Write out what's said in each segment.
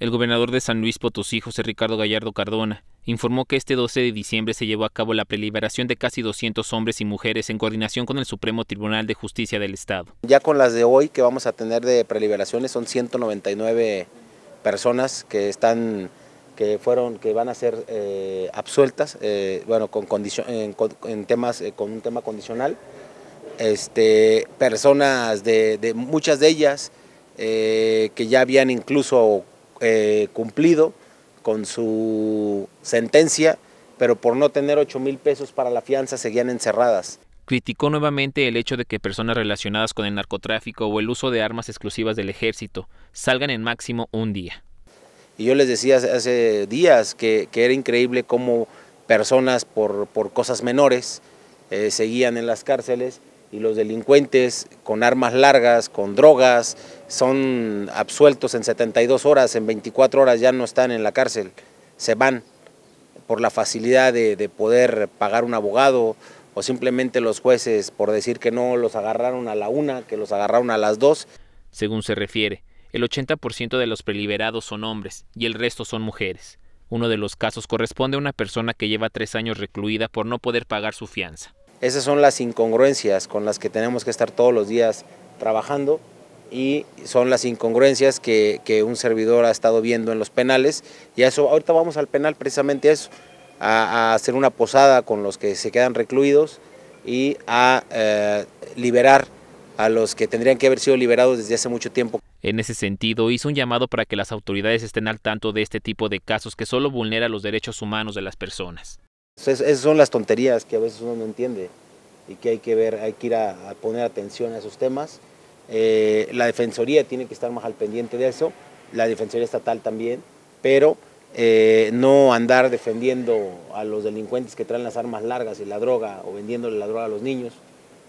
El gobernador de San Luis Potosí, José Ricardo Gallardo Cardona, informó que este 12 de diciembre se llevó a cabo la preliberación de casi 200 hombres y mujeres en coordinación con el Supremo Tribunal de Justicia del Estado. Ya con las de hoy que vamos a tener de preliberaciones son 199 personas que están que fueron que van a ser eh, absueltas, eh, bueno, con condición en, temas eh, con un tema condicional. Este, personas de, muchas de ellas que ya habían incluso eh, cumplido con su sentencia, pero por no tener 8 mil pesos para la fianza seguían encerradas. Criticó nuevamente el hecho de que personas relacionadas con el narcotráfico o el uso de armas exclusivas del ejército salgan en máximo un día. Y yo les decía hace días que, era increíble cómo personas por cosas menores eh, seguían en las cárceles y los delincuentes con armas largas, con drogas, son absueltos en 72 horas, en 24 horas ya no están en la cárcel, se van por la facilidad de, de poder pagar un abogado o simplemente los jueces por decir que no los agarraron a la una, que los agarraron a las dos. Según se refiere, el 80% de los preliberados son hombres y el resto son mujeres. Uno de los casos corresponde a una persona que lleva tres años recluida por no poder pagar su fianza. Esas son las incongruencias con las que tenemos que estar todos los días trabajando y son las incongruencias que, un servidor ha estado viendo en los penales y eso, ahorita vamos al penal precisamente a eso, a, hacer una posada con los que se quedan recluidos y a eh, liberar a los que tendrían que haber sido liberados desde hace mucho tiempo. En ese sentido, hizo un llamado para que las autoridades estén al tanto de este tipo de casos que solo vulnera los derechos humanos de las personas. Pues esas son las tonterías que a veces uno no entiende y que hay que ver, hay que ir a, poner atención a esos temas. Eh, la Defensoría tiene que estar más al pendiente de eso, la Defensoría Estatal también, pero eh, no andar defendiendo a los delincuentes que traen las armas largas y la droga o vendiéndole la droga a los niños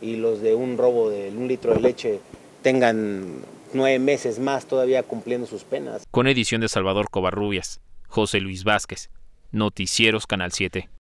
y los de un robo de un litro de leche tengan nueve meses más todavía cumpliendo sus penas. Con edición de Salvador Covarrubias, José Luis Vázquez, Noticieros Canal 7.